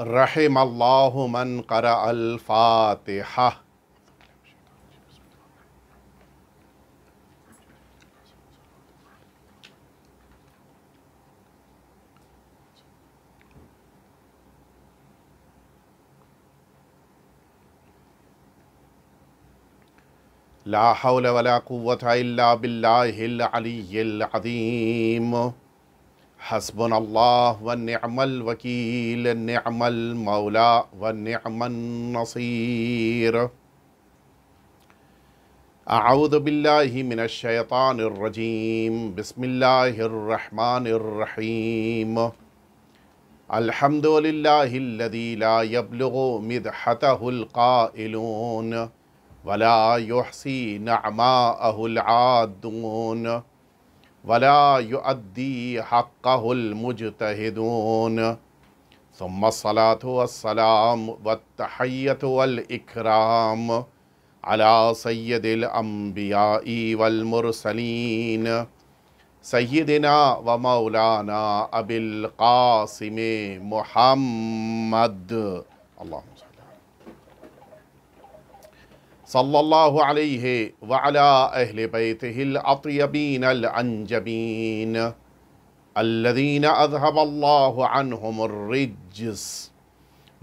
رحم الله من قرأ الفاتحة لا حول ولا قوة إلا بالله العلي العظيم حسبنا الله ونعم الوكيل نعم المولى ونعم النصير أعوذ بالله من الشيطان الرجيم بسم الله الرحمن الرحيم الحمد لله الذي لا يبلغ مدحته القائلون ولا يحصي نعماءه العادون ولا يؤدي حقه المجتهدون ثم الصلاة والسلام والتحية والإكرام على سيد الأنبياء والمرسلين سيدنا ومولانا أبي القاسم محمد اللهم صل صلى الله عليه وعلى أهل بيته الأطيبين الأنجبين الذين أذهب الله عنهم الرجس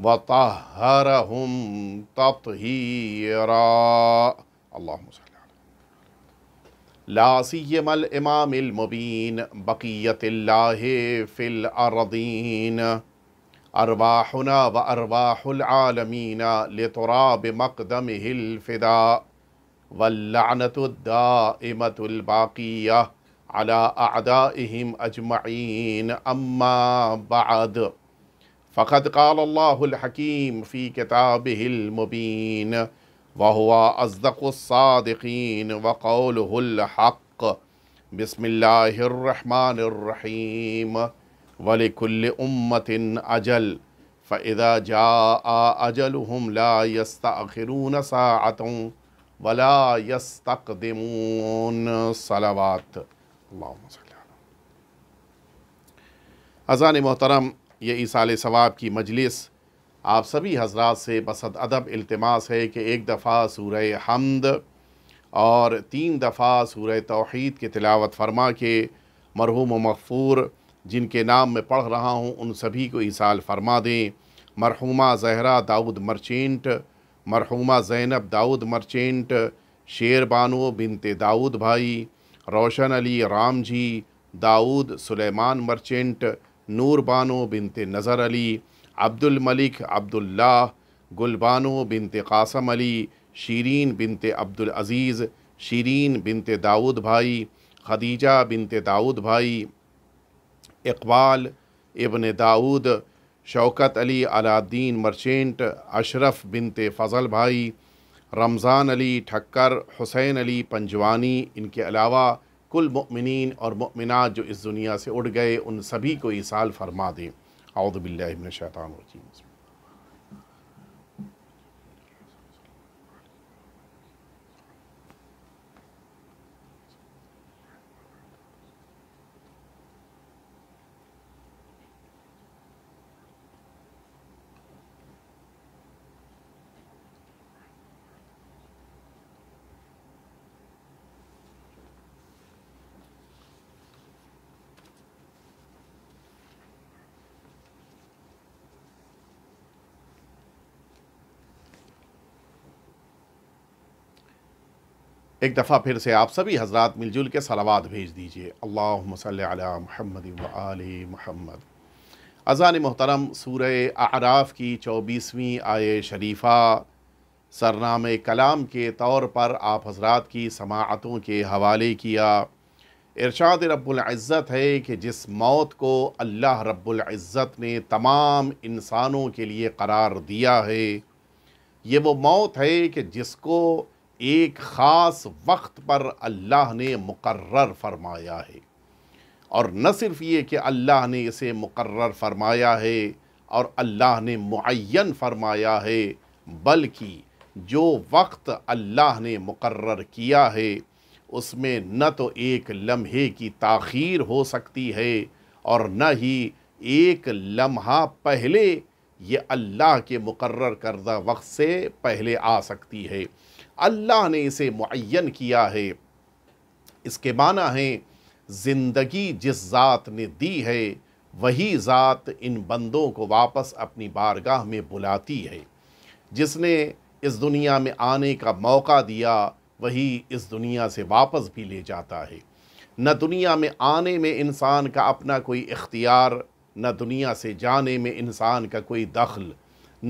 وطهرهم تطهيرا اللهم صل لا سيما الإمام المبين بقية الله في الأرضين أرواحنا وأرواح العالمين لتراب مقدمه الفداء واللعنة الدائمة الباقية على أعدائهم أجمعين أما بعد فقد قال الله الحكيم في كتابه المبين وهو أصدق الصادقين وقوله الحق بسم الله الرحمن الرحيم وَلِكُلِّ أُمَّةٍ عَجَلْ فَإِذَا جَاءَ عَجَلُهُمْ لَا يَسْتَأْخِرُونَ سَاعَتُمْ وَلَا يَسْتَقْدِمُونَ صلوات اللہم صلی اللہ ازان محترم یہ عیسیٰ علیہ کی مجلس آپ سبھی حضرات سے بسد عدب التماس ہے کہ ایک دفعہ سورہ حمد اور تین دفعہ سورہ توحید کے تلاوت فرما کے مرہوم و مغفور مرہوم جن کے نام میں پڑھ رہا ہوں ان سبھی کو عیسال فرما دیں مرحومہ زہرہ داؤد مرچینٹ مرحومہ زینب داؤد مرچینٹ شیر بانو بنت داؤد بھائی روشن علی رام جی داؤد سلیمان مرچینٹ نور بانو بنت نظر علی عبد الملک عبداللہ گل بانو بنت قاسم علی شیرین بنت عبدالعزیز شیرین بنت داؤد بھائی خدیجہ بنت داود بھائی اقبال ابن داود شوکت علی الدین مرچینٹ اشرف بنت فضل بھائی رمضان علی ٹھکر حسین علی پنجوانی ان کے علاوہ کل مؤمنین اور مؤمنات جو اس دنیا سے اڑ گئے ان سبھی کو اسال فرما دیں اعدب اللہ ابن شعطان ایک دفعہ پھر سے آپ سبھی حضرات مل جل کے سلوات بھیج دیجئے اللہم صلی علی محمد و آل محمد ازان محترم سورہ اعراف کی چوبیسویں آئے شریفہ سرنام کلام کے طور پر آپ حضرات کی سماعتوں کے حوالے کیا ارشاد رب العزت ہے کہ جس موت کو اللہ رب العزت نے تمام انسانوں کے لیے قرار دیا ہے یہ وہ موت ہے کہ جس کو ایک خاص وقت پر اللہ نے مقرر فرمایا ہے اور نہ صرف یہ کہ اللہ نے اسے مقرر فرمایا ہے اور اللہ نے معین فرمایا ہے بلکہ جو وقت اللہ نے مقرر کیا ہے اس میں نہ تو ایک لمحے کی تاخیر ہو سکتی ہے اور نہ ہی ایک لمحہ پہلے یہ اللہ کے مقرر کردہ وقت سے پہلے آ سکتی ہے اللہ نے اسے معین کیا ہے اس کے معنی ہیں زندگی جس ذات نے دی ہے وہی ذات ان بندوں کو واپس اپنی بارگاہ میں بلاتی ہے جس نے اس دنیا میں آنے کا موقع دیا وہی اس دنیا سے واپس بھی لے جاتا ہے نہ دنیا میں آنے میں انسان کا اپنا کوئی اختیار نہ دنیا سے جانے میں انسان کا کوئی دخل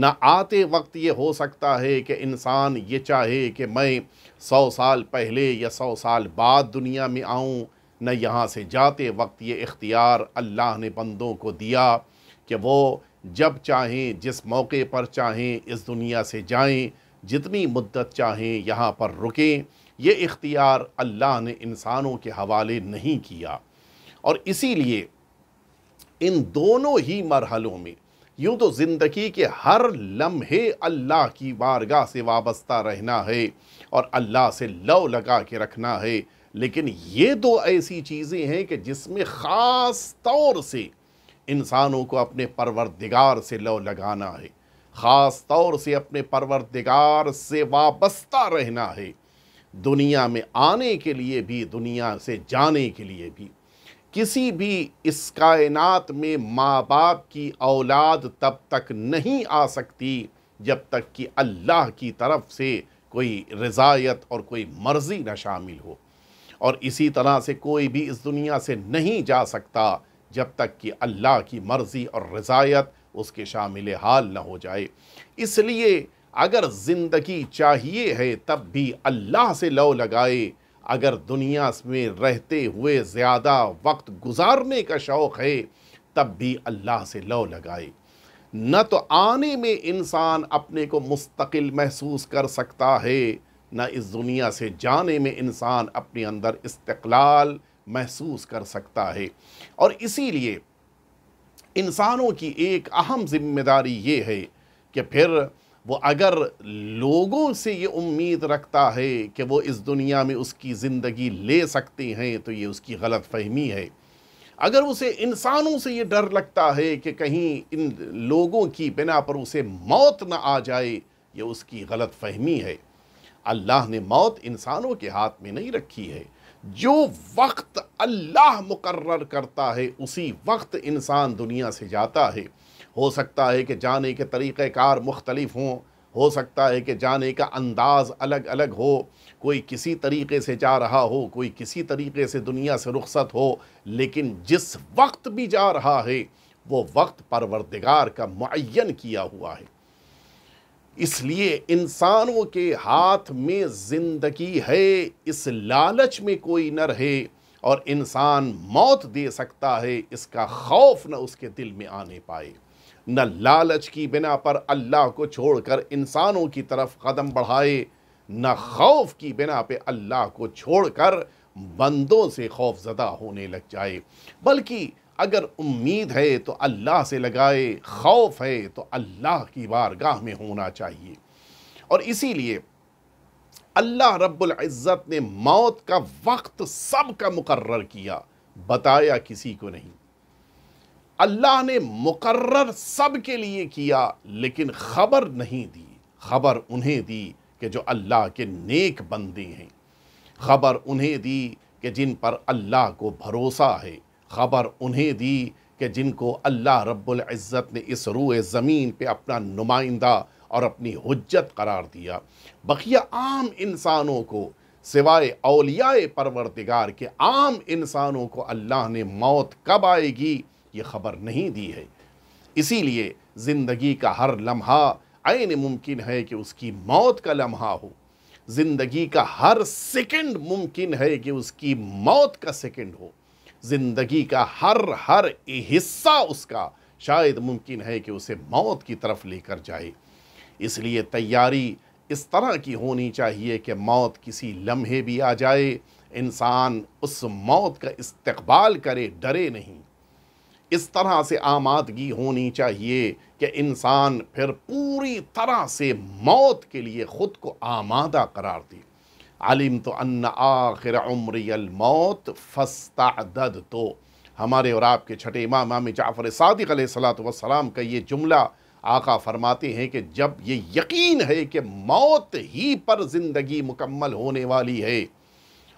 نہ آتے وقت یہ ہو سکتا ہے کہ انسان یہ چاہے کہ میں سو سال پہلے یا سو سال بعد دنیا میں آؤں نہ یہاں سے جاتے وقت یہ اختیار اللہ نے بندوں کو دیا کہ وہ جب چاہیں جس موقع پر چاہیں اس دنیا سے جائیں جتنی مدت چاہیں یہاں پر رکیں یہ اختیار اللہ نے انسانوں کے حوالے نہیں کیا اور اسی لیے ان دونوں ہی مرحلوں میں یوں تو زندگی کے ہر لمحے اللہ کی بارگاہ سے وابستہ رہنا ہے اور اللہ سے لو لگا کے رکھنا ہے لیکن یہ دو ایسی چیزیں ہیں کہ جس میں خاص طور سے انسانوں کو اپنے پروردگار سے لو لگانا ہے خاص طور سے اپنے پروردگار سے وابستہ رہنا ہے دنیا میں آنے کے لیے بھی دنیا سے جانے کے لیے بھی کسی بھی اس کائنات میں ماں باپ کی اولاد تب تک نہیں آ سکتی جب تک کہ اللہ کی طرف سے کوئی رضایت اور کوئی مرضی نہ شامل ہو اور اسی طرح سے کوئی بھی اس دنیا سے نہیں جا سکتا جب تک کہ اللہ کی مرضی اور رضایت اس کے شامل حال نہ ہو جائے اس لیے اگر زندگی چاہیے ہے تب بھی اللہ سے لو لگائے اگر دنیا میں رہتے ہوئے زیادہ وقت گزارنے کا شوق ہے تب بھی اللہ سے لو لگائے نہ تو آنے میں انسان اپنے کو مستقل محسوس کر سکتا ہے نہ اس دنیا سے جانے میں انسان اپنے اندر استقلال محسوس کر سکتا ہے اور اسی لیے انسانوں کی ایک اہم ذمہ داری یہ ہے کہ پھر وہ اگر لوگوں سے یہ امید رکھتا ہے کہ وہ اس دنیا میں اس کی زندگی لے سکتے ہیں تو یہ اس کی غلط فہمی ہے اگر اسے انسانوں سے یہ ڈر لگتا ہے کہ کہیں ان لوگوں کی بنا پر اسے موت نہ آ جائے یہ اس کی غلط فہمی ہے اللہ نے موت انسانوں کے ہاتھ میں نہیں رکھی ہے جو وقت اللہ مقرر کرتا ہے اسی وقت انسان دنیا سے جاتا ہے ہو سکتا ہے کہ جانے کے طریقہ کار مختلف ہوں ہو سکتا ہے کہ جانے کا انداز الگ الگ ہو کوئی کسی طریقے سے جا رہا ہو کوئی کسی طریقے سے دنیا سے رخصت ہو لیکن جس وقت بھی جا رہا ہے وہ وقت پروردگار کا معین کیا ہوا ہے اس لیے انسانوں کے ہاتھ میں زندگی ہے اس لالچ میں کوئی نہ رہے اور انسان موت دے سکتا ہے اس کا خوف نہ اس کے دل میں آنے پائے نہ لالچ کی بنا پر اللہ کو چھوڑ کر انسانوں کی طرف قدم بڑھائے نہ خوف کی بنا پہ اللہ کو چھوڑ کر بندوں سے خوف زدہ ہونے لگ جائے بلکہ اگر امید ہے تو اللہ سے لگائے خوف ہے تو اللہ کی بارگاہ میں ہونا چاہیے اور اسی لیے اللہ رب العزت نے موت کا وقت سب کا مقرر کیا بتایا کسی کو نہیں اللہ نے مقرر سب کے لیے کیا لیکن خبر نہیں دی خبر انہیں دی کہ جو اللہ کے نیک بندی ہیں خبر انہیں دی کہ جن پر اللہ کو بھروسہ ہے خبر انہیں دی کہ جن کو اللہ رب العزت نے اس روئے زمین پہ اپنا نمائندہ اور اپنی حجت قرار دیا بقیہ عام انسانوں کو سوائے اولیاء پروردگار کے عام انسانوں کو اللہ نے موت کب آئے گی یہ خبر نہیں دی ہے اسی لیے زندگی کا ہر لمحہ عین ممکن ہے کہ اس کی موت کا لمحہ ہو زندگی کا ہر سیکنڈ ممکن ہے کہ اس کی موت کا سیکنڈ ہو زندگی کا ہر ہر حصہ اس کا شاید ممکن ہے کہ اسے موت کی طرف لے کر جائے اس لیے تیاری اس طرح کی ہونی چاہیے کہ موت کسی لمحے بھی آ جائے انسان اس موت کا استقبال کرے ڈرے نہیں اس طرح سے آمادگی ہونی چاہیے کہ انسان پھر پوری طرح سے موت کے لیے خود کو آمادہ قرار دی عالم تو ان آخر عمری الموت فستعدد تو ہمارے اور آپ کے چھٹے امام امام جعفر صادق علیہ السلام کا یہ جملہ آقا فرماتے ہیں کہ جب یہ یقین ہے کہ موت ہی پر زندگی مکمل ہونے والی ہے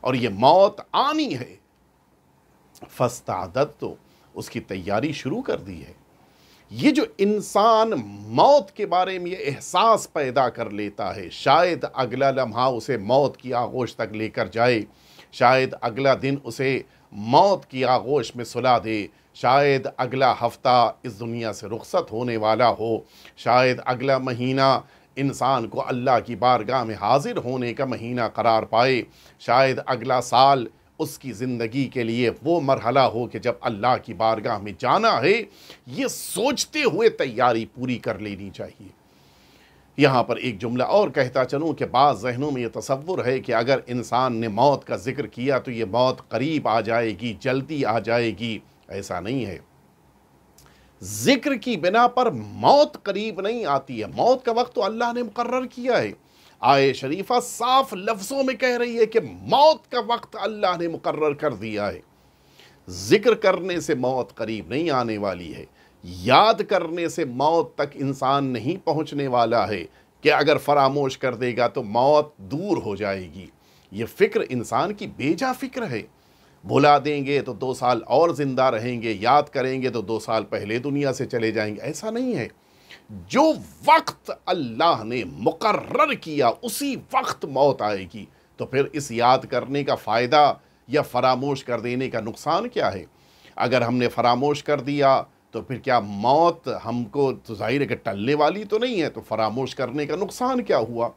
اور یہ موت آنی ہے فستعدد تو اس کی تیاری شروع کر دی ہے یہ جو انسان موت کے بارے میں یہ احساس پیدا کر لیتا ہے شاید اگلا لمحہ اسے موت کی آغوش تک لے کر جائے شاید اگلا دن اسے موت کی آغوش میں سلا دے شاید اگلا ہفتہ اس دنیا سے رخصت ہونے والا ہو شاید اگلا مہینہ انسان کو اللہ کی بارگاہ میں حاضر ہونے کا مہینہ قرار پائے شاید اگلا سال اس کی زندگی کے لیے وہ مرحلہ ہو کہ جب اللہ کی بارگاہ میں جانا ہے یہ سوچتے ہوئے تیاری پوری کر لینی چاہیے یہاں پر ایک جملہ اور کہتا چلوں کہ بعض ذہنوں میں یہ تصور ہے کہ اگر انسان نے موت کا ذکر کیا تو یہ موت قریب آ جائے گی جلدی آ جائے گی ایسا نہیں ہے ذکر کی بنا پر موت قریب نہیں آتی ہے موت کا وقت تو اللہ نے مقرر کیا ہے آئے شریفہ صاف لفظوں میں کہہ رہی ہے کہ موت کا وقت اللہ نے مقرر کر دیا ہے ذکر کرنے سے موت قریب نہیں آنے والی ہے یاد کرنے سے موت تک انسان نہیں پہنچنے والا ہے کہ اگر فراموش کر دے گا تو موت دور ہو جائے گی یہ فکر انسان کی بیجا فکر ہے بھلا دیں گے تو دو سال اور زندہ رہیں گے یاد کریں گے تو دو سال پہلے دنیا سے چلے جائیں گے ایسا نہیں ہے جو وقت اللہ نے مقرر کیا اسی وقت موت آئے گی تو پھر اس یاد کرنے کا فائدہ یا فراموش کر دینے کا نقصان کیا ہے اگر ہم نے فراموش کر دیا تو پھر کیا موت ہم کو تو ظاہر ہے کہ ٹلنے والی تو نہیں ہے تو فراموش کرنے کا نقصان کیا ہوا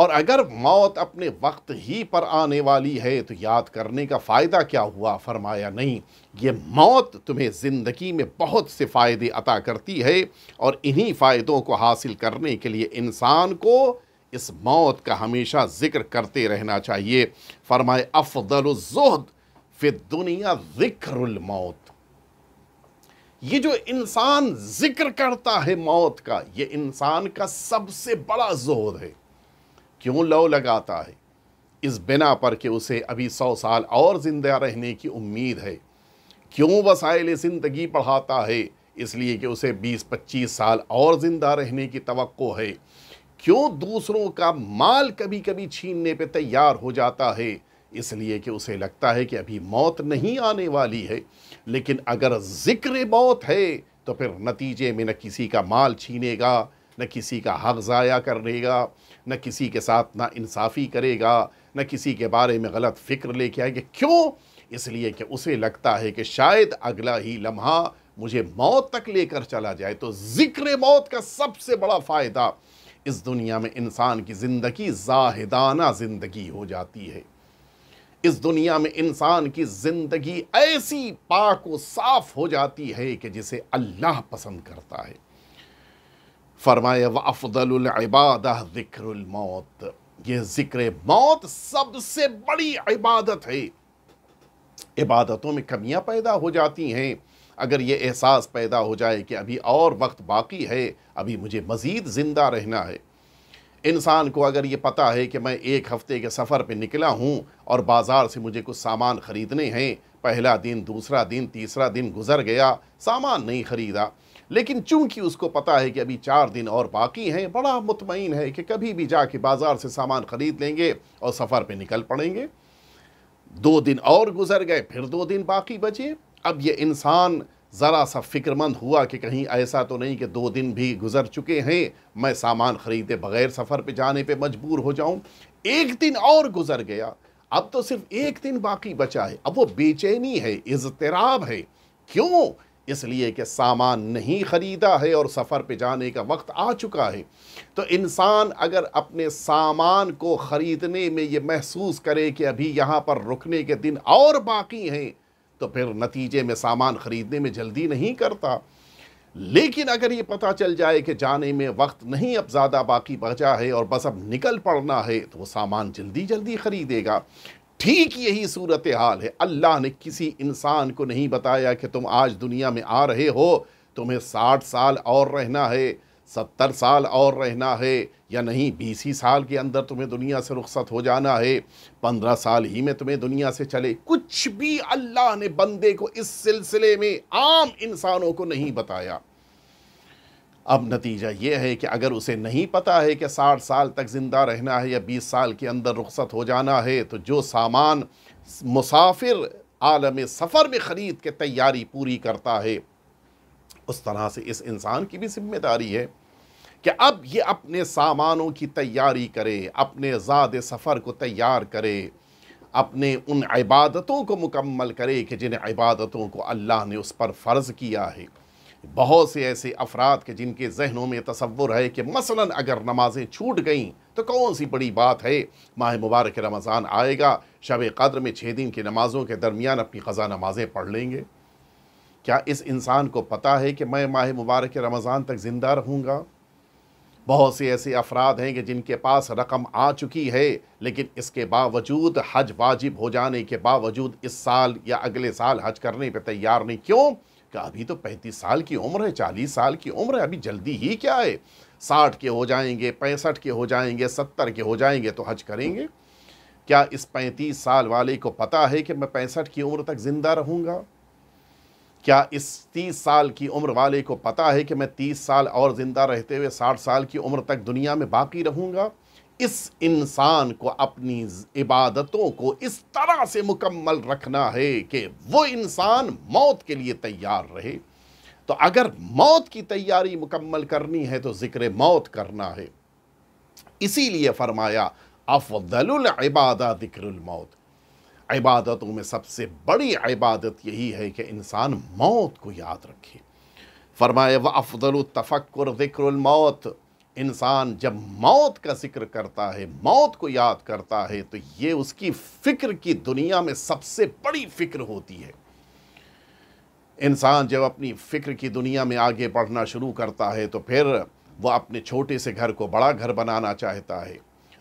اور اگر موت اپنے وقت ہی پر آنے والی ہے تو یاد کرنے کا فائدہ کیا ہوا فرمایا نہیں یہ موت تمہیں زندگی میں بہت سے فائدے عطا کرتی ہے اور انہی فائدوں کو حاصل کرنے کے لیے انسان کو اس موت کا ہمیشہ ذکر کرتے رہنا چاہیے فرمائے افضل الزہد فی دنیا ذکر الموت یہ جو انسان ذکر کرتا ہے موت کا یہ انسان کا سب سے بڑا زہد ہے کیوں لو لگاتا ہے اس بنا پر کہ اسے ابھی سو سال اور زندہ رہنے کی امید ہے کیوں وسائل زندگی پڑھاتا ہے اس لیے کہ اسے بیس پچیس سال اور زندہ رہنے کی توقع ہے کیوں دوسروں کا مال کبھی کبھی چھیننے پہ تیار ہو جاتا ہے اس لیے کہ اسے لگتا ہے کہ ابھی موت نہیں آنے والی ہے لیکن اگر ذکر موت ہے تو پھر نتیجے میں نہ کسی کا مال چھینے گا نہ کسی کا حق ضائع کرنے گا نہ کسی کے ساتھ نہ انصافی کرے گا نہ کسی کے بارے میں غلط فکر لے کے آئے گا کیوں اس لیے کہ اسے لگتا ہے کہ شاید اگلا ہی لمحہ مجھے موت تک لے کر چلا جائے تو ذکر موت کا سب سے بڑا فائدہ اس دنیا میں انسان کی زندگی زاہدانہ زندگی ہو جاتی ہے اس دنیا میں انسان کی زندگی ایسی پاک و صاف ہو جاتی ہے کہ جسے اللہ پسند کرتا ہے فرمایا وَأَفْضَلُ افضل العبادہ ذکر الموت یہ ذکر موت سب سے بڑی عبادت ہے عبادتوں میں کمیاں پیدا ہو جاتی ہیں اگر یہ احساس پیدا ہو جائے کہ ابھی اور وقت باقی ہے ابھی مجھے مزید زندہ رہنا ہے انسان کو اگر یہ پتا ہے کہ میں ایک ہفتے کے سفر پہ نکلا ہوں اور بازار سے مجھے کچھ سامان خریدنے ہیں پہلا دن دوسرا دن تیسرا دن گزر گیا سامان نہیں خریدا لیکن چونکہ اس کو پتا ہے کہ ابھی چار دن اور باقی ہیں بڑا مطمئن ہے کہ کبھی بھی جا کے بازار سے سامان خرید لیں گے اور سفر پہ نکل پڑیں گے دو دن اور گزر گئے پھر دو دن باقی بچے اب یہ انسان ذرا سا فکر مند ہوا کہ کہیں ایسا تو نہیں کہ دو دن بھی گزر چکے ہیں میں سامان خریدے بغیر سفر پہ جانے پہ مجبور ہو جاؤں ایک دن اور گزر گیا اب تو صرف ایک دن باقی بچا ہے اب وہ بے چینی ہے ازتراب ہے کیوں اس لیے کہ سامان نہیں خریدا ہے اور سفر پہ جانے کا وقت آ چکا ہے تو انسان اگر اپنے سامان کو خریدنے میں یہ محسوس کرے کہ ابھی یہاں پر رکنے کے دن اور باقی ہیں تو پھر نتیجے میں سامان خریدنے میں جلدی نہیں کرتا لیکن اگر یہ پتہ چل جائے کہ جانے میں وقت نہیں اب زیادہ باقی بچا ہے اور بس اب نکل پڑنا ہے تو وہ سامان جلدی جلدی خریدے گا ٹھیک یہی صورتحال ہے اللہ نے کسی انسان کو نہیں بتایا کہ تم آج دنیا میں آ رہے ہو تمہیں ساٹھ سال اور رہنا ہے ستر سال اور رہنا ہے یا نہیں بیس ہی سال کے اندر تمہیں دنیا سے رخصت ہو جانا ہے پندرہ سال ہی میں تمہیں دنیا سے چلے کچھ بھی اللہ نے بندے کو اس سلسلے میں عام انسانوں کو نہیں بتایا اب نتیجہ یہ ہے کہ اگر اسے نہیں پتا ہے کہ ساٹھ سال تک زندہ رہنا ہے یا بیس سال کے اندر رخصت ہو جانا ہے تو جو سامان مسافر عالم سفر میں خرید کے تیاری پوری کرتا ہے اس طرح سے اس انسان کی بھی ذمہ داری ہے کہ اب یہ اپنے سامانوں کی تیاری کرے اپنے زاد سفر کو تیار کرے اپنے ان عبادتوں کو مکمل کرے کہ جن عبادتوں کو اللہ نے اس پر فرض کیا ہے بہت سے ایسے افراد کے جن کے ذہنوں میں تصور ہے کہ مثلا اگر نمازیں چھوٹ گئیں تو کون سی بڑی بات ہے ماہ مبارک رمضان آئے گا شب قدر میں چھ دن کی نمازوں کے درمیان اپنی قضا نمازیں پڑھ لیں گے کیا اس انسان کو پتہ ہے کہ میں ماہ مبارک رمضان تک زندہ رہوں گا بہت سے ایسے افراد ہیں کہ جن کے پاس رقم آ چکی ہے لیکن اس کے باوجود حج واجب ہو جانے کے باوجود اس سال یا اگلے سال حج کرنے پہ تیار نہیں کیوں کہ ابھی تو پینتیس سال کی عمر ہے چالیس سال کی عمر ہے ابھی جلدی ہی کیا ہے ساٹھ کے ہو جائیں گے پینسٹھ کے ہو جائیں گے ستر کے ہو جائیں گے تو حج کریں گے کیا اس پینتیس سال والے کو پتہ ہے کہ میں پینسٹھ کی عمر تک زندہ رہوں گا کیا اس تیس سال کی عمر والے کو پتہ ہے کہ میں تیس سال اور زندہ رہتے ہوئے ساٹھ سال کی عمر تک دنیا میں باقی رہوں گا اس انسان کو اپنی عبادتوں کو اس طرح سے مکمل رکھنا ہے کہ وہ انسان موت کے لیے تیار رہے تو اگر موت کی تیاری مکمل کرنی ہے تو ذکر موت کرنا ہے اسی لیے فرمایا افضل العبادہ ذکر الموت عبادتوں میں سب سے بڑی عبادت یہی ہے کہ انسان موت کو یاد رکھے فرمایا وہ التَّفَكُّرْ ذِكْرُ الموت انسان جب موت کا ذکر کرتا ہے موت کو یاد کرتا ہے تو یہ اس کی فکر کی دنیا میں سب سے بڑی فکر ہوتی ہے انسان جب اپنی فکر کی دنیا میں آگے بڑھنا شروع کرتا ہے تو پھر وہ اپنے چھوٹے سے گھر کو بڑا گھر بنانا چاہتا ہے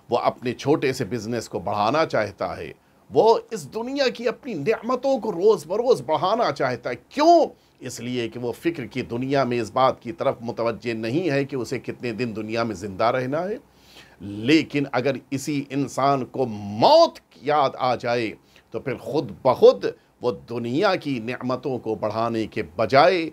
وہ اپنے چھوٹے سے بزنس کو بڑھانا چاہتا ہے وہ اس دنیا کی اپنی نعمتوں کو روز بروز بڑھانا چاہتا ہے کیوں اس لیے کہ وہ فکر کی دنیا میں اس بات کی طرف متوجہ نہیں ہے کہ اسے کتنے دن دنیا میں زندہ رہنا ہے لیکن اگر اسی انسان کو موت یاد آ جائے تو پھر خود بخود وہ دنیا کی نعمتوں کو بڑھانے کے بجائے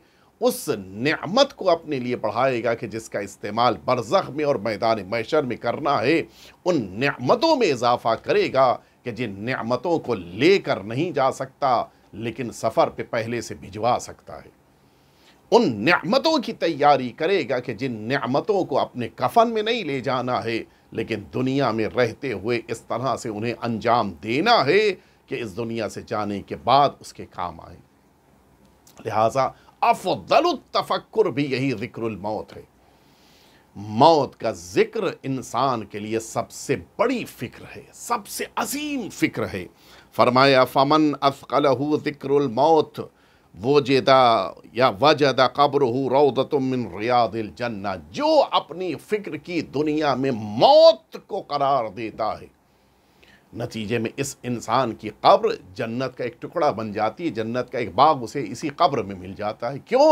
اس نعمت کو اپنے لیے بڑھائے گا کہ جس کا استعمال برزخ میں اور میدان محشر میں کرنا ہے ان نعمتوں میں اضافہ کرے گا کہ جن نعمتوں کو لے کر نہیں جا سکتا لیکن سفر پہ پہلے سے بھجوا سکتا ہے ان نعمتوں کی تیاری کرے گا کہ جن نعمتوں کو اپنے کفن میں نہیں لے جانا ہے لیکن دنیا میں رہتے ہوئے اس طرح سے انہیں انجام دینا ہے کہ اس دنیا سے جانے کے بعد اس کے کام آئیں لہٰذا افضل التفکر بھی یہی ذکر الموت ہے موت کا ذکر انسان کے لیے سب سے بڑی فکر ہے سب سے عظیم فکر ہے فرمایا فمن ذکر الموت افقل یا وجدہ قبر ہو من ریاض الجنہ جو اپنی فکر کی دنیا میں موت کو قرار دیتا ہے نتیجے میں اس انسان کی قبر جنت کا ایک ٹکڑا بن جاتی ہے جنت کا ایک باغ اسے اسی قبر میں مل جاتا ہے کیوں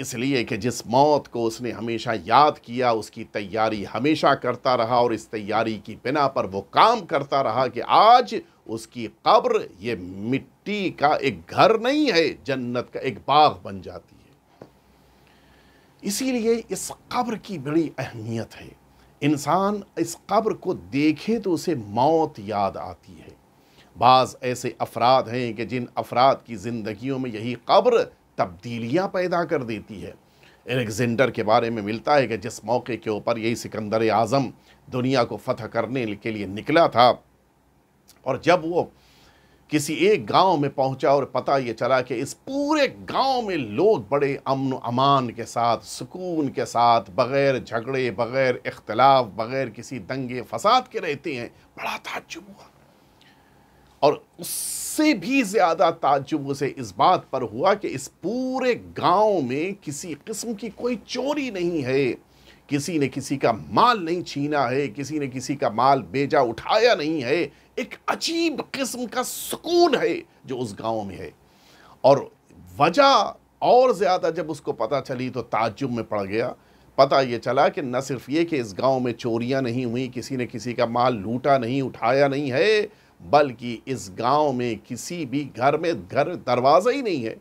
اس لیے کہ جس موت کو اس نے ہمیشہ یاد کیا اس کی تیاری ہمیشہ کرتا رہا اور اس تیاری کی بنا پر وہ کام کرتا رہا کہ آج اس کی قبر یہ مٹی کا ایک گھر نہیں ہے جنت کا ایک باغ بن جاتی ہے اسی لیے اس قبر کی بڑی اہمیت ہے انسان اس قبر کو دیکھے تو اسے موت یاد آتی ہے بعض ایسے افراد ہیں کہ جن افراد کی زندگیوں میں یہی قبر تبدیلیاں پیدا کر دیتی ہے الیگزینڈر کے بارے میں ملتا ہے کہ جس موقع کے اوپر یہی سکندر اعظم دنیا کو فتح کرنے کے لیے نکلا تھا اور جب وہ کسی ایک گاؤں میں پہنچا اور پتہ یہ چلا کہ اس پورے گاؤں میں لوگ بڑے امن و امان کے ساتھ سکون کے ساتھ بغیر جھگڑے بغیر اختلاف بغیر کسی دنگے فساد کے رہتے ہیں بڑا تعجب ہوا اور اس سے بھی زیادہ تعجب اسے اس بات پر ہوا کہ اس پورے گاؤں میں کسی قسم کی کوئی چوری نہیں ہے کسی نے کسی کا مال نہیں چھینا ہے کسی نے کسی کا مال بیجا اٹھایا نہیں ہے ایک عجیب قسم کا سکون ہے جو اس گاؤں میں ہے اور وجہ اور زیادہ جب اس کو پتہ چلی تو تعجب میں پڑ گیا پتا یہ چلا کہ نہ صرف یہ کہ اس گاؤں میں چوریاں نہیں ہوئیں کسی نے کسی کا مال لوٹا نہیں اٹھایا نہیں ہے بلکہ اس گاؤں میں کسی بھی گھر میں گھر دروازہ ہی نہیں ہے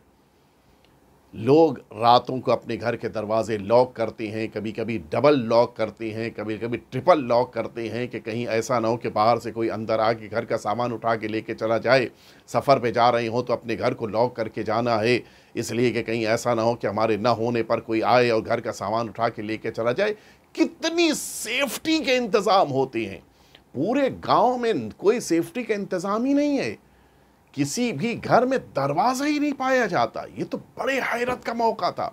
لوگ راتوں کو اپنے گھر کے دروازے لاک کرتے ہیں کبھی کبھی ڈبل لاک کرتے ہیں کبھی کبھی ٹرپل لاک کرتے ہیں کہ کہیں ایسا نہ ہو کہ باہر سے کوئی اندر آ کے گھر کا سامان اٹھا کے لے کے چلا جائے سفر پہ جا رہے ہوں تو اپنے گھر کو لاک کر کے جانا ہے اس لیے کہ کہیں ایسا نہ ہو کہ ہمارے نہ ہونے پر کوئی آئے اور گھر کا سامان اٹھا کے لے کے چلا جائے کتنی سیفٹی کے انتظام ہوتے ہیں پورے گاؤں میں کوئی سیفٹی کا انتظام ہی نہیں ہے کسی بھی گھر میں دروازہ ہی نہیں پایا جاتا یہ تو بڑے حیرت کا موقع تھا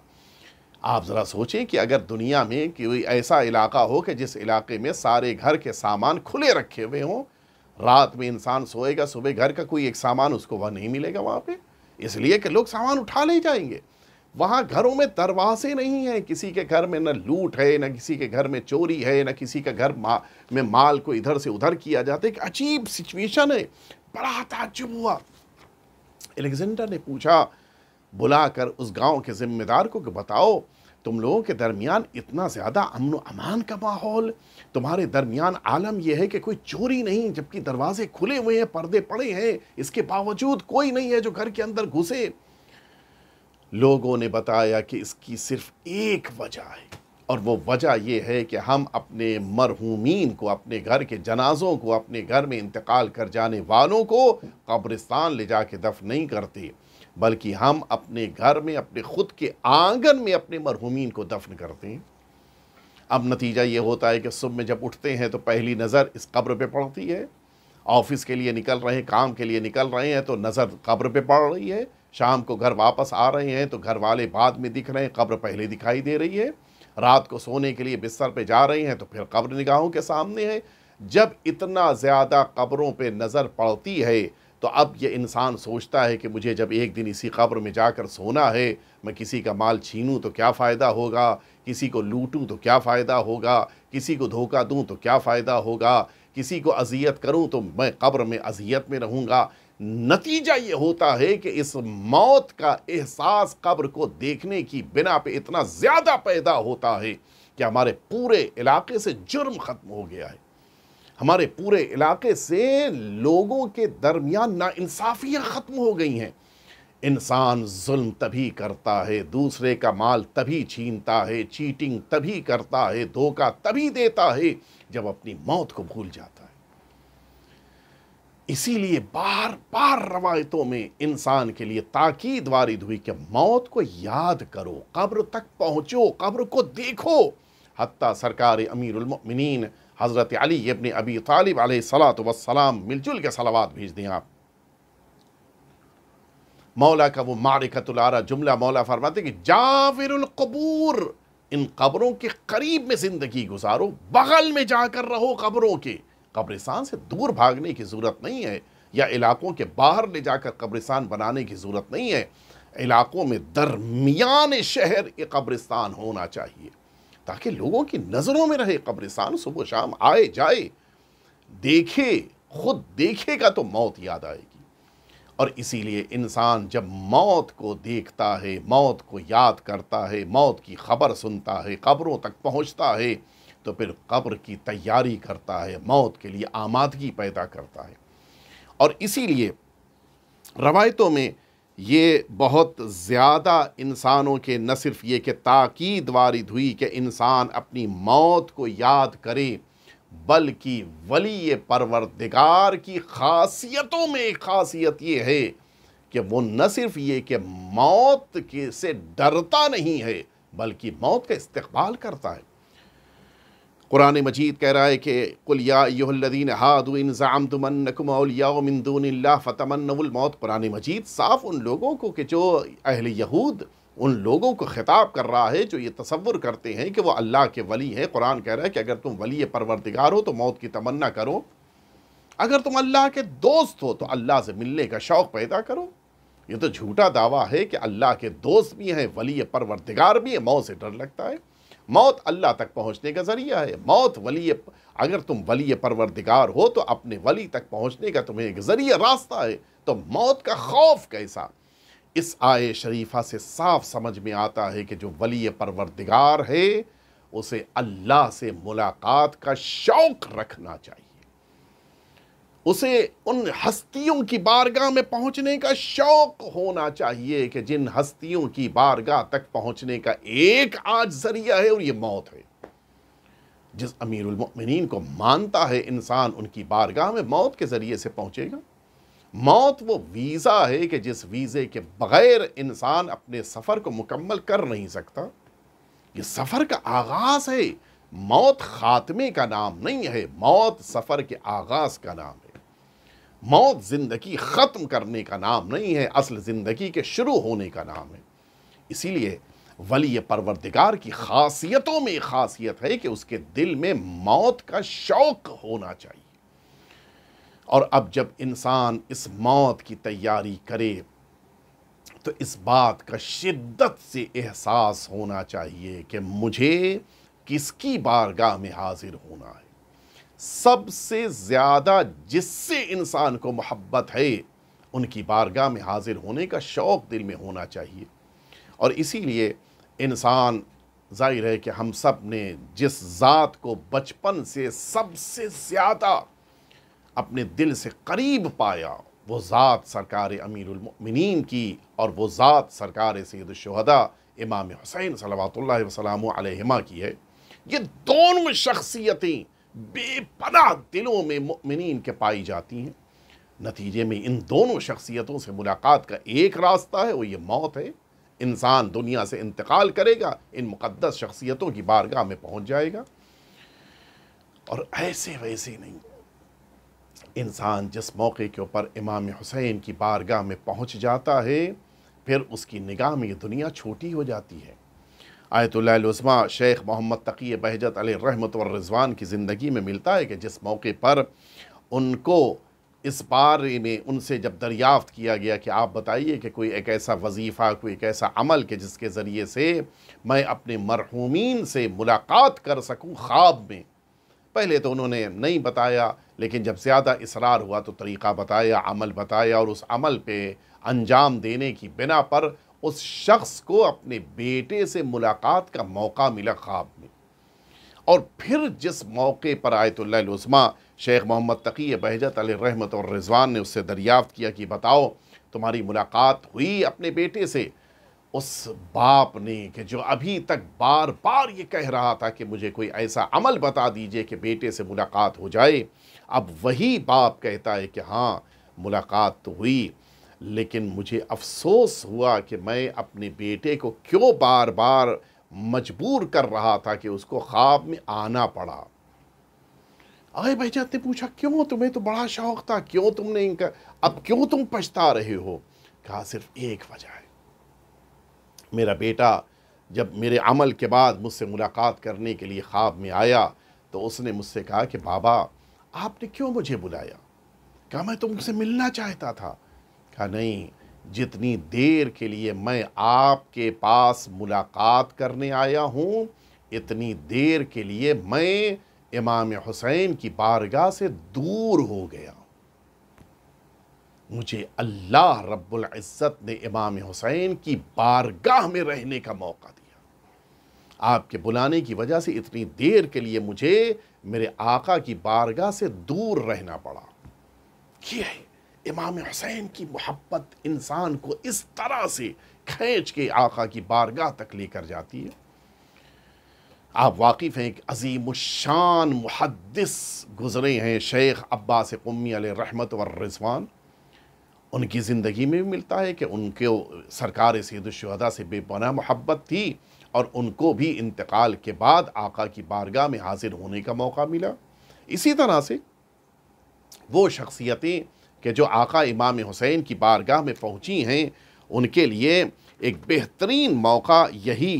آپ ذرا سوچیں کہ اگر دنیا میں کوئی ایسا علاقہ ہو کہ جس علاقے میں سارے گھر کے سامان کھلے رکھے ہوئے ہوں رات میں انسان سوئے گا صبح گھر کا کوئی ایک سامان اس کو وہاں نہیں ملے گا وہاں پہ اس لیے کہ لوگ سامان اٹھا لے جائیں گے وہاں گھروں میں دروازے نہیں ہیں کسی کے گھر میں نہ لوٹ ہے نہ کسی کے گھر میں چوری ہے نہ کسی کے گھر میں مال کو ادھر سے ادھر کیا جاتا ہے ایک عجیب سچویشن ہے بڑا تعجب ہوا الیگزینڈر نے پوچھا بلا کر اس گاؤں کے ذمہ دار کو کہ بتاؤ تم لوگوں کے درمیان اتنا زیادہ امن و امان کا ماحول تمہارے درمیان عالم یہ ہے کہ کوئی چوری نہیں جبکہ دروازے کھلے ہوئے ہیں پردے پڑے ہیں اس کے باوجود کوئی نہیں ہے جو گھر کے اندر گھسے لوگوں نے بتایا کہ اس کی صرف ایک وجہ ہے اور وہ وجہ یہ ہے کہ ہم اپنے مرحومین کو اپنے گھر کے جنازوں کو اپنے گھر میں انتقال کر جانے والوں کو قبرستان لے جا کے دفن نہیں کرتے بلکہ ہم اپنے گھر میں اپنے خود کے آنگن میں اپنے مرحومین کو دفن کرتے ہیں اب نتیجہ یہ ہوتا ہے کہ صبح میں جب اٹھتے ہیں تو پہلی نظر اس قبر پہ پڑتی ہے آفس کے لیے نکل رہے ہیں کام کے لیے نکل رہے ہیں تو نظر قبر پہ پڑ رہی ہے شام کو گھر واپس آ رہے ہیں تو گھر والے بعد میں دکھ رہے ہیں قبر پہلے دکھائی دے رہی ہے رات کو سونے کے لیے بستر پہ جا رہے ہیں تو پھر قبر نگاہوں کے سامنے ہے جب اتنا زیادہ قبروں پہ نظر پڑتی ہے تو اب یہ انسان سوچتا ہے کہ مجھے جب ایک دن اسی قبر میں جا کر سونا ہے میں کسی کا مال چھینوں تو کیا فائدہ ہوگا کسی کو لوٹوں تو کیا فائدہ ہوگا کسی کو دھوکہ دوں تو کیا فائدہ ہوگا کسی کو اذیت کروں تو میں قبر میں اذیت میں رہوں گا نتیجہ یہ ہوتا ہے کہ اس موت کا احساس قبر کو دیکھنے کی بنا پہ اتنا زیادہ پیدا ہوتا ہے کہ ہمارے پورے علاقے سے جرم ختم ہو گیا ہے ہمارے پورے علاقے سے لوگوں کے درمیان ناانصافیاں ختم ہو گئی ہیں انسان ظلم تبھی کرتا ہے دوسرے کا مال تبھی چھینتا ہے چیٹنگ تبھی کرتا ہے دھوکہ تبھی دیتا ہے جب اپنی موت کو بھول جاتا ہے اسی لیے بار بار روایتوں میں انسان کے لیے تاکید وارد ہوئی کہ موت کو یاد کرو قبر تک پہنچو قبر کو دیکھو حتیٰ سرکار امیر المؤمنین حضرت علی ابن ابی طالب علیہ السلام والسلام مل جل کے صلوات بھیج دیں آپ مولا کا وہ معرکت العرہ جملہ مولا فرماتے کہ جاور القبور ان قبروں کے قریب میں زندگی گزارو بغل میں جا کر رہو قبروں کے قبرستان سے دور بھاگنے کی ضرورت نہیں ہے یا علاقوں کے باہر لے جا کر قبرستان بنانے کی ضرورت نہیں ہے علاقوں میں درمیان شہر قبرستان ہونا چاہیے تاکہ لوگوں کی نظروں میں رہے قبرستان صبح شام آئے جائے دیکھے خود دیکھے گا تو موت یاد آئے گی اور اسی لیے انسان جب موت کو دیکھتا ہے موت کو یاد کرتا ہے موت کی خبر سنتا ہے قبروں تک پہنچتا ہے تو پھر قبر کی تیاری کرتا ہے موت کے لیے آمادگی پیدا کرتا ہے اور اسی لیے روایتوں میں یہ بہت زیادہ انسانوں کے نہ صرف یہ کہ تاکید وارد ہوئی کہ انسان اپنی موت کو یاد کرے بلکہ ولی پروردگار کی خاصیتوں میں ایک خاصیت یہ ہے کہ وہ نہ صرف یہ کہ موت کے سے ڈرتا نہیں ہے بلکہ موت کا استقبال کرتا ہے قرآن مجید کہہ رہا ہے کہ کلیاہ الدین ہاد دُونِ اللَّهِ فَتَمَنَّوُ الْمَوْتِ قرآن مجید صاف ان لوگوں کو کہ جو اہل یہود ان لوگوں کو خطاب کر رہا ہے جو یہ تصور کرتے ہیں کہ وہ اللہ کے ولی ہیں قرآن کہہ رہا ہے کہ اگر تم ولی پروردگار ہو تو موت کی تمنا کرو اگر تم اللہ کے دوست ہو تو اللہ سے ملنے کا شوق پیدا کرو یہ تو جھوٹا دعویٰ ہے کہ اللہ کے دوست بھی ہیں ولی پروردگار بھی ہیں موت سے ڈر لگتا ہے موت اللہ تک پہنچنے کا ذریعہ ہے موت ولی اگر تم ولی پروردگار ہو تو اپنے ولی تک پہنچنے کا تمہیں ایک ذریعہ راستہ ہے تو موت کا خوف کیسا اس آئے شریفہ سے صاف سمجھ میں آتا ہے کہ جو ولی پروردگار ہے اسے اللہ سے ملاقات کا شوق رکھنا چاہیے اسے ان ہستیوں کی بارگاہ میں پہنچنے کا شوق ہونا چاہیے کہ جن ہستیوں کی بارگاہ تک پہنچنے کا ایک آج ذریعہ ہے اور یہ موت ہے جس امیر المؤمنین کو مانتا ہے انسان ان کی بارگاہ میں موت کے ذریعے سے پہنچے گا موت وہ ویزا ہے کہ جس ویزے کے بغیر انسان اپنے سفر کو مکمل کر نہیں سکتا یہ سفر کا آغاز ہے موت خاتمے کا نام نہیں ہے موت سفر کے آغاز کا نام ہے موت زندگی ختم کرنے کا نام نہیں ہے اصل زندگی کے شروع ہونے کا نام ہے اسی لیے ولی پروردگار کی خاصیتوں میں خاصیت ہے کہ اس کے دل میں موت کا شوق ہونا چاہیے اور اب جب انسان اس موت کی تیاری کرے تو اس بات کا شدت سے احساس ہونا چاہیے کہ مجھے کس کی بارگاہ میں حاضر ہونا ہے سب سے زیادہ جس سے انسان کو محبت ہے ان کی بارگاہ میں حاضر ہونے کا شوق دل میں ہونا چاہیے اور اسی لیے انسان ظاہر ہے کہ ہم سب نے جس ذات کو بچپن سے سب سے زیادہ اپنے دل سے قریب پایا وہ ذات سرکار امیر المؤمنین کی اور وہ ذات سرکار سید الشہدہ امام حسین صلی اللہ وسلم کی ہے یہ دونوں شخصیتیں بے پناہ دلوں میں مؤمنین کے پائی جاتی ہیں نتیجے میں ان دونوں شخصیتوں سے ملاقات کا ایک راستہ ہے وہ یہ موت ہے انسان دنیا سے انتقال کرے گا ان مقدس شخصیتوں کی بارگاہ میں پہنچ جائے گا اور ایسے ویسے نہیں انسان جس موقع کے اوپر امام حسین کی بارگاہ میں پہنچ جاتا ہے پھر اس کی نگاہ میں یہ دنیا چھوٹی ہو جاتی ہے آیت اللہ العظمہ شیخ محمد تقی بہجت علیہ رحمت الرضوان کی زندگی میں ملتا ہے کہ جس موقع پر ان کو اس بارے میں ان سے جب دریافت کیا گیا کہ آپ بتائیے کہ کوئی ایک ایسا وظیفہ کوئی ایک ایسا عمل کہ جس کے ذریعے سے میں اپنے مرحومین سے ملاقات کر سکوں خواب میں پہلے تو انہوں نے نہیں بتایا لیکن جب زیادہ اصرار ہوا تو طریقہ بتایا عمل بتایا اور اس عمل پہ انجام دینے کی بنا پر اس شخص کو اپنے بیٹے سے ملاقات کا موقع ملا خواب میں اور پھر جس موقع پر آیت اللہ العظمہ شیخ محمد تقی بہجت علیہ رحمت اور رضوان نے اس سے دریافت کیا کہ بتاؤ تمہاری ملاقات ہوئی اپنے بیٹے سے اس باپ نے کہ جو ابھی تک بار بار یہ کہہ رہا تھا کہ مجھے کوئی ایسا عمل بتا دیجئے کہ بیٹے سے ملاقات ہو جائے اب وہی باپ کہتا ہے کہ ہاں ملاقات تو ہوئی لیکن مجھے افسوس ہوا کہ میں اپنے بیٹے کو کیوں بار بار مجبور کر رہا تھا کہ اس کو خواب میں آنا پڑا آئے بھائی جات نے پوچھا کیوں تمہیں تو بڑا شوق تھا کیوں تم نے اب کیوں تم پچھتا رہے ہو کہا صرف ایک وجہ ہے میرا بیٹا جب میرے عمل کے بعد مجھ سے ملاقات کرنے کے لیے خواب میں آیا تو اس نے مجھ سے کہا کہ بابا آپ نے کیوں مجھے بلایا کہا میں تم سے ملنا چاہتا تھا کہا نہیں جتنی دیر کے لیے میں آپ کے پاس ملاقات کرنے آیا ہوں اتنی دیر کے لیے میں امام حسین کی بارگاہ سے دور ہو گیا مجھے اللہ رب العزت نے امام حسین کی بارگاہ میں رہنے کا موقع دیا آپ کے بلانے کی وجہ سے اتنی دیر کے لیے مجھے میرے آقا کی بارگاہ سے دور رہنا پڑا ہے امام حسین کی محبت انسان کو اس طرح سے کھینچ کے آقا کی بارگاہ تک لے کر جاتی ہے آپ واقف ہیں عظیم الشان محدث گزرے ہیں شیخ عباس قمی علیہ رحمت والرزوان ان کی زندگی میں بھی ملتا ہے کہ ان کے سرکار سید الشہدہ سے بے پناہ محبت تھی اور ان کو بھی انتقال کے بعد آقا کی بارگاہ میں حاضر ہونے کا موقع ملا اسی طرح سے وہ شخصیتیں کہ جو آقا امام حسین کی بارگاہ میں پہنچی ہیں ان کے لیے ایک بہترین موقع یہی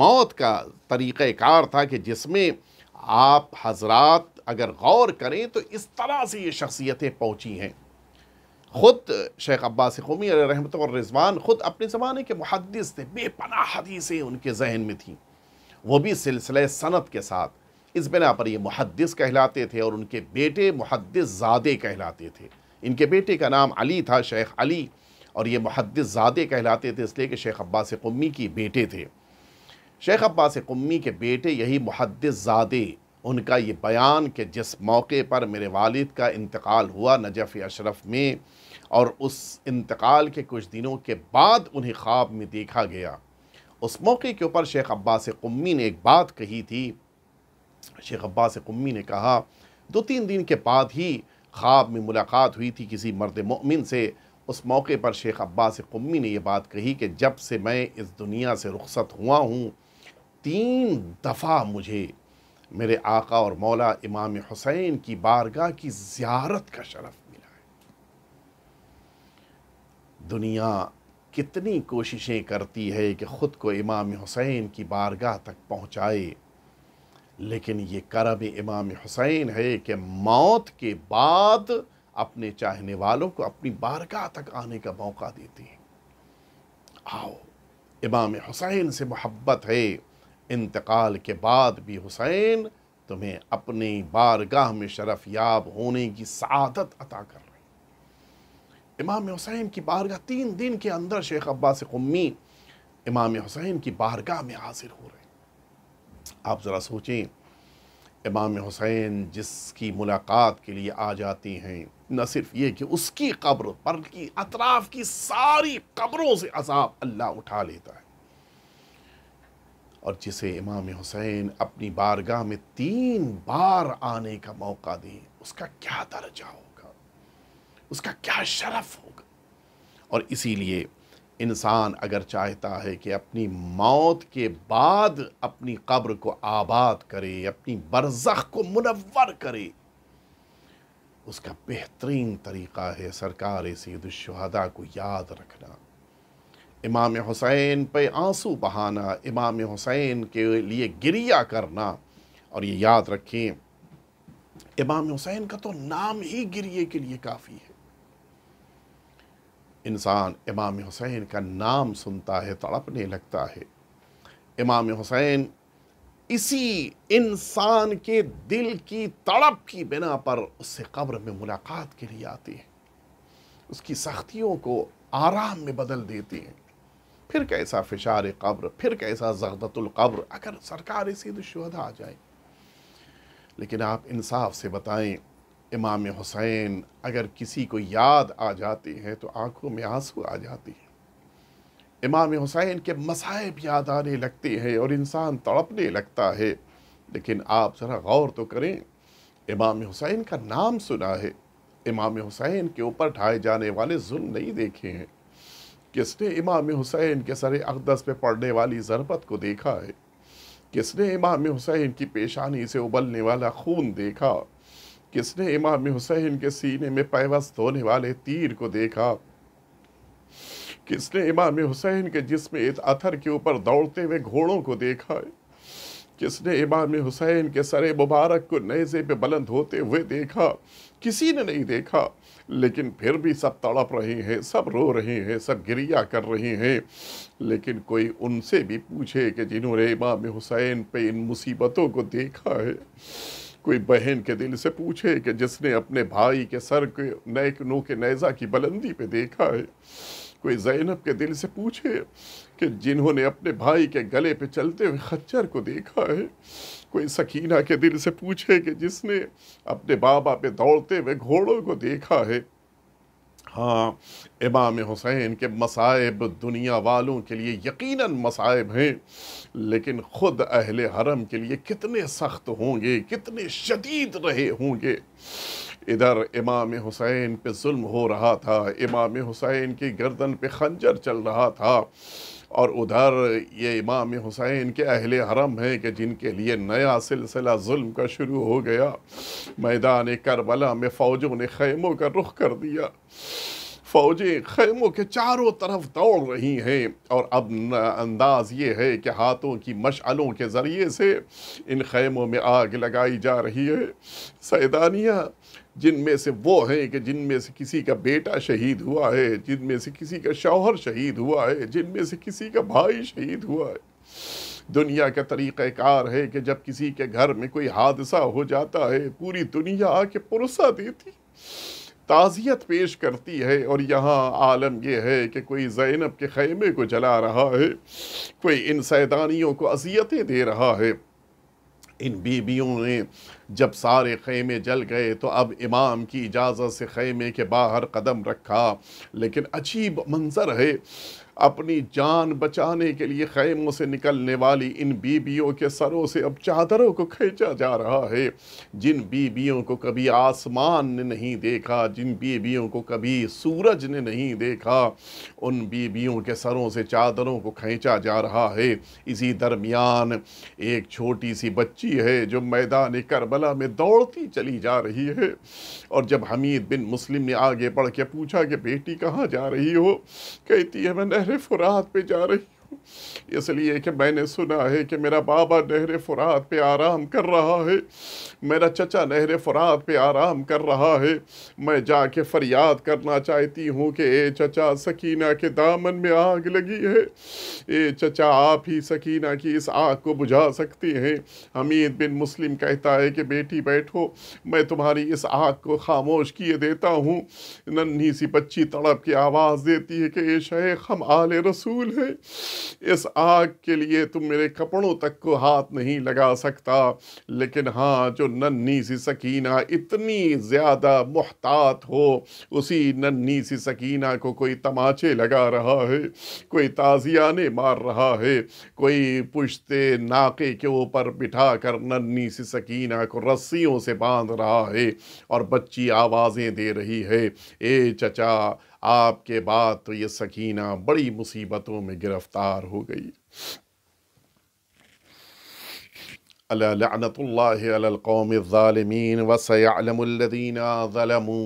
موت کا طریقہ کار تھا کہ جس میں آپ حضرات اگر غور کریں تو اس طرح سے یہ شخصیتیں پہنچی ہیں خود شیخ عباس قومی علیہ رحمت رضوان خود اپنے زمانے کے محدث تھے بے پناہ حدیثیں ان کے ذہن میں تھیں وہ بھی سلسلہ صنعت کے ساتھ اس بنا پر یہ محدث کہلاتے تھے اور ان کے بیٹے محدث زادے کہلاتے تھے ان کے بیٹے کا نام علی تھا شیخ علی اور یہ محدث زادے کہلاتے تھے اس لیے کہ شیخ عباس قمی کی بیٹے تھے شیخ عباس قمی کے بیٹے یہی محدث زادے ان کا یہ بیان کہ جس موقع پر میرے والد کا انتقال ہوا نجف اشرف میں اور اس انتقال کے کچھ دنوں کے بعد انہیں خواب میں دیکھا گیا اس موقع کے اوپر شیخ عباس قمی نے ایک بات کہی تھی شیخ عباس قمی نے کہا دو تین دن کے بعد ہی خواب میں ملاقات ہوئی تھی کسی مرد مؤمن سے اس موقع پر شیخ عباس قمی نے یہ بات کہی کہ جب سے میں اس دنیا سے رخصت ہوا ہوں تین دفعہ مجھے میرے آقا اور مولا امام حسین کی بارگاہ کی زیارت کا شرف ملا ہے دنیا کتنی کوششیں کرتی ہے کہ خود کو امام حسین کی بارگاہ تک پہنچائے لیکن یہ کرم امام حسین ہے کہ موت کے بعد اپنے چاہنے والوں کو اپنی بارگاہ تک آنے کا موقع دیتی ہیں آؤ امام حسین سے محبت ہے انتقال کے بعد بھی حسین تمہیں اپنی بارگاہ میں شرف یاب ہونے کی سعادت عطا کر رہے ہیں امام حسین کی بارگاہ تین دن کے اندر شیخ عباس قمی امام حسین کی بارگاہ میں حاضر ہو رہے ہیں آپ ذرا سوچیں امام حسین جس کی ملاقات کے لیے آ جاتی ہیں نہ صرف یہ کہ اس کی قبر پر اطراف کی ساری قبروں سے عذاب اللہ اٹھا لیتا ہے اور جسے امام حسین اپنی بارگاہ میں تین بار آنے کا موقع دے اس کا کیا درجہ ہوگا اس کا کیا شرف ہوگا اور اسی لیے انسان اگر چاہتا ہے کہ اپنی موت کے بعد اپنی قبر کو آباد کرے اپنی برزخ کو منور کرے اس کا بہترین طریقہ ہے سرکار سید الشہدہ کو یاد رکھنا امام حسین پہ آنسو بہانا امام حسین کے لیے گریہ کرنا اور یہ یاد رکھیں امام حسین کا تو نام ہی گریے کے لیے کافی ہے انسان امام حسین کا نام سنتا ہے تڑپنے لگتا ہے امام حسین اسی انسان کے دل کی تڑپ کی بنا پر اس سے قبر میں ملاقات کے لیے آتے ہیں اس کی سختیوں کو آرام میں بدل دیتے ہیں پھر کیسا فشار قبر پھر کیسا زغدت القبر اگر سرکار اسی تو آ جائے لیکن آپ انصاف سے بتائیں امام حسین اگر کسی کو یاد آ جاتی ہے تو آنکھوں میں آنسو آ جاتی ہیں امام حسین کے مسائب یاد آنے لگتے ہیں اور انسان تڑپنے لگتا ہے لیکن آپ ذرا غور تو کریں امام حسین کا نام سنا ہے امام حسین کے اوپر ڈھائے جانے والے ظلم نہیں دیکھے ہیں کس نے امام حسین کے سر اقدس پہ پڑنے والی ضربت کو دیکھا ہے کس نے امام حسین کی پیشانی سے ابلنے والا خون دیکھا کس نے امام حسین کے سینے میں پیوست ہونے والے تیر کو دیکھا کس نے امام حسین کے جسم کے اوپر دوڑتے ہوئے گھوڑوں کو دیکھا کس نے امام حسین کے سر مبارک کو نیزے پہ بلند ہوتے ہوئے دیکھا کسی نے نہیں دیکھا لیکن پھر بھی سب تڑپ رہے ہیں سب رو رہے ہیں سب گریا کر رہے ہیں لیکن کوئی ان سے بھی پوچھے کہ جنہوں نے امام حسین پہ ان مصیبتوں کو دیکھا ہے کوئی بہن کے دل سے پوچھے کہ جس نے اپنے بھائی کے سر کے نیک کے نیزہ کی بلندی پہ دیکھا ہے کوئی زینب کے دل سے پوچھے کہ جنہوں نے اپنے بھائی کے گلے پہ چلتے ہوئے خچر کو دیکھا ہے کوئی سکینہ کے دل سے پوچھے کہ جس نے اپنے بابا پہ دوڑتے ہوئے گھوڑوں کو دیکھا ہے ہاں امام حسین کے مصائب دنیا والوں کے لیے یقیناً مصائب ہیں لیکن خود اہل حرم کے لیے کتنے سخت ہوں گے کتنے شدید رہے ہوں گے ادھر امام حسین پہ ظلم ہو رہا تھا امام حسین کی گردن پہ خنجر چل رہا تھا اور ادھر یہ امام حسین کے اہل حرم ہیں کہ جن کے لیے نیا سلسلہ ظلم کا شروع ہو گیا میدان کربلا میں فوجوں نے خیموں کا رخ کر دیا فوجیں خیموں کے چاروں طرف دوڑ رہی ہیں اور اب انداز یہ ہے کہ ہاتھوں کی مشعلوں کے ذریعے سے ان خیموں میں آگ لگائی جا رہی ہے سیدانیہ جن میں سے وہ ہیں کہ جن میں سے کسی کا بیٹا شہید ہوا ہے جن میں سے کسی کا شوہر شہید ہوا ہے جن میں سے کسی کا بھائی شہید ہوا ہے دنیا کا طریقہ کار ہے کہ جب کسی کے گھر میں کوئی حادثہ ہو جاتا ہے پوری دنیا آ کے پرسہ دیتی تعزیت پیش کرتی ہے اور یہاں عالم یہ ہے کہ کوئی زینب کے خیمے کو جلا رہا ہے کوئی ان سیدانیوں کو اذیتیں دے رہا ہے ان بیویوں نے جب سارے خیمے جل گئے تو اب امام کی اجازت سے خیمے کے باہر قدم رکھا لیکن عجیب منظر ہے اپنی جان بچانے کے لیے خیموں سے نکلنے والی ان بیوں کے سروں سے اب چادروں کو کھینچا جا رہا ہے جن بیوں کو کبھی آسمان نے نہیں دیکھا جن بیوں کو کبھی سورج نے نہیں دیکھا ان بیوں کے سروں سے چادروں کو کھینچا جا رہا ہے اسی درمیان ایک چھوٹی سی بچی ہے جو میدان کربلا میں دوڑتی چلی جا رہی ہے اور جب حمید بن مسلم نے آگے بڑھ کے پوچھا کہ بیٹی کہاں جا رہی ہو کہتی ہے میں نہر نہر فرات پہ جا رہی ہوں اس لیے کہ میں نے سنا ہے کہ میرا بابا نہر فرات پہ آرام کر رہا ہے میرا چچا نہر فرات پہ آرام کر رہا ہے میں جا کے فریاد کرنا چاہتی ہوں کہ اے چچا سکینہ کے دامن میں آگ لگی ہے اے چچا آپ ہی سکینہ کی اس آگ کو بجھا سکتے ہیں حمید بن مسلم کہتا ہے کہ بیٹی بیٹھو میں تمہاری اس آگ کو خاموش کیے دیتا ہوں ننھی سی بچی تڑپ کے آواز دیتی ہے کہ اے شیخ ہم آل رسول ہیں اس آگ کے لیے تم میرے کپڑوں تک کو ہاتھ نہیں لگا سکتا لیکن ہاں جو ننی سی سکینہ اتنی زیادہ محتاط ہو اسی ننی سی سکینہ کو کوئی تماچے پشتے ناکے کے اوپر بٹھا کر ننی سی سکینہ کو رسیوں سے باندھ رہا ہے اور بچی آوازیں دے رہی ہے اے چچا آپ کے بعد تو یہ سکینہ بڑی مصیبتوں میں گرفتار ہو گئی الظالمین وسیعلم الذین ظلموا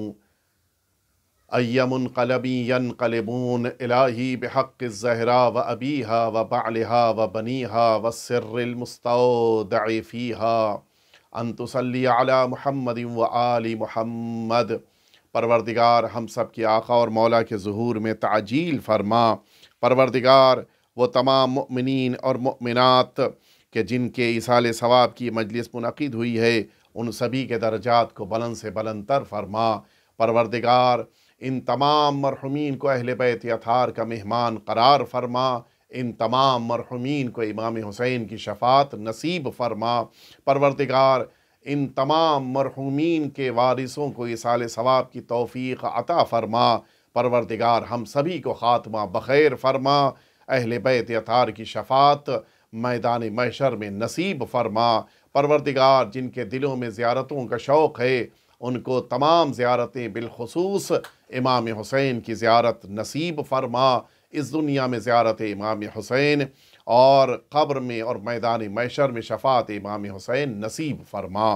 الدین ظلم ینقلبون الہی بحق زہرہ و ابیہا و بعلہا و بنیہا و فیہا ان تسلی علی محمد و آل محمد پروردگار ہم سب کی آقا اور مولا کے ظہور میں تعجیل فرما پروردگار وہ تمام مؤمنین اور مؤمنات کہ جن کے اصال ثواب کی مجلس منعقد ہوئی ہے ان سبھی کے درجات کو بلند سے بلند تر فرما پروردگار ان تمام مرحومین کو اہل بیت اتھار کا مہمان قرار فرما ان تمام مرحومین کو امام حسین کی شفاعت نصیب فرما پروردگار ان تمام مرحومین کے وارثوں کو اصال ثواب کی توفیق عطا فرما پروردگار ہم سبھی کو خاتمہ بخیر فرما اہل بیت اتھار کی شفاعت میدان محشر میں نصیب فرما پروردگار جن کے دلوں میں زیارتوں کا شوق ہے ان کو تمام زیارتیں بالخصوص امام حسین کی زیارت نصیب فرما اس دنیا میں زیارت امام حسین اور قبر میں اور میدان محشر میں شفاعت امام حسین نصیب فرما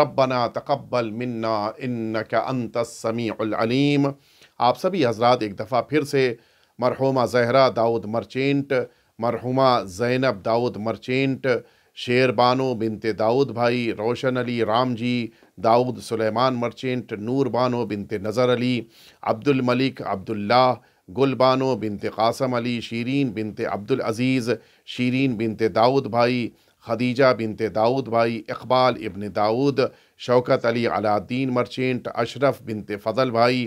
ربنا تقبل منا اِن انت السمیع العلیم آپ سبھی حضرات ایک دفعہ پھر سے مرحومہ زہرہ داؤد مرچینٹ مرحومہ زینب داؤد مرچینٹ شیر بانو بنت داود بھائی روشن علی رام جی داود سلیمان مرچینٹ نور بانو بنت نظر علی عبد الملک عبد اللہ گل بانو بنت قاسم علی شیرین بنت عبد العزیز شیرین بنت داود بھائی خدیجہ بنت داود بھائی اقبال ابن داؤد شوکت علی الدین مرچینٹ اشرف بنت فضل بھائی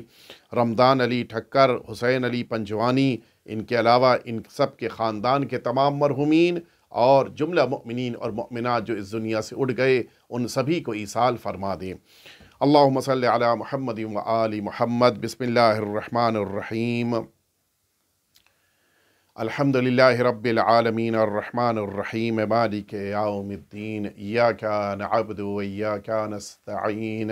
رمضان علی ٹھکر حسین علی پنجوانی ان کے علاوہ ان سب کے خاندان کے تمام مرحومین اور جملہ مؤمنین اور مؤمنات جو اس دنیا سے اٹھ گئے ان سبھی کو ای فرما دیں اللہ صلی علی محمد آل محمد بسم اللہ الرحمن الرحیم الحمد رب العالمین الرحمن الرحیم مالک الدین و نستعین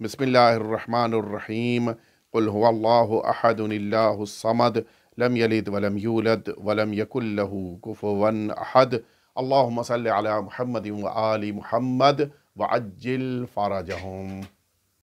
بسم الله الرحمن الرحيم قل هو الله أحد الله الصمد لم يلد ولم يولد ولم يكن له كفوا أحد اللهم صل على محمد وآل محمد وعجل فرجهم